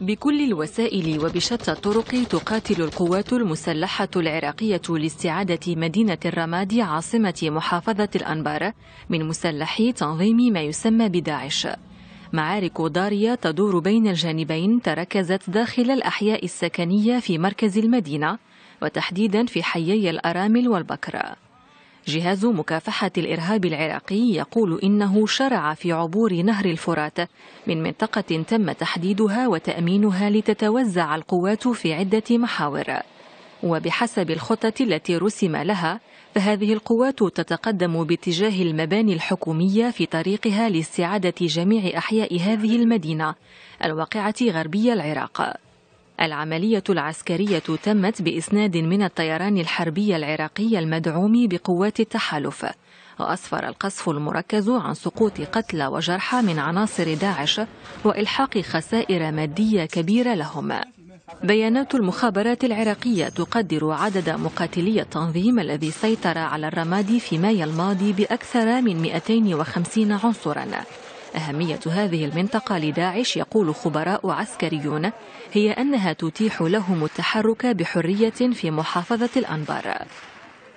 بكل الوسائل وبشتى الطرق تقاتل القوات المسلحة العراقية لاستعادة مدينة الرماد عاصمة محافظة الأنبار من مسلحي تنظيم ما يسمى بداعش معارك ضارية تدور بين الجانبين تركزت داخل الأحياء السكنية في مركز المدينة وتحديدا في حيي الأرامل والبكرة جهاز مكافحة الإرهاب العراقي يقول إنه شرع في عبور نهر الفرات من منطقة تم تحديدها وتأمينها لتتوزع القوات في عدة محاور وبحسب الخطة التي رسم لها فهذه القوات تتقدم باتجاه المباني الحكومية في طريقها لاستعادة جميع أحياء هذه المدينة الواقعة غربي العراق العملية العسكرية تمت بإسناد من الطيران الحربي العراقي المدعوم بقوات التحالف وأسفر القصف المركز عن سقوط قتلى وجرحى من عناصر داعش وإلحاق خسائر مادية كبيرة لهم بيانات المخابرات العراقية تقدر عدد مقاتلي التنظيم الذي سيطر على الرمادي في مايو الماضي بأكثر من 250 عنصراً أهمية هذه المنطقة لداعش يقول خبراء عسكريون هي أنها تتيح لهم التحرك بحرية في محافظة الأنبار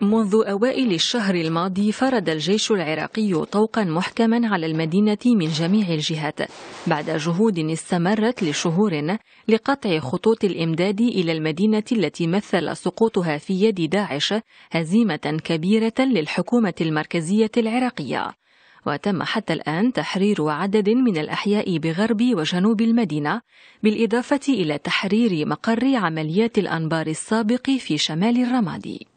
منذ أوائل الشهر الماضي فرض الجيش العراقي طوقا محكما على المدينة من جميع الجهات بعد جهود استمرت لشهور لقطع خطوط الإمداد إلى المدينة التي مثل سقوطها في يد داعش هزيمة كبيرة للحكومة المركزية العراقية وتم حتى الآن تحرير عدد من الأحياء بغرب وجنوب المدينة بالإضافة إلى تحرير مقر عمليات الأنبار السابق في شمال الرمادي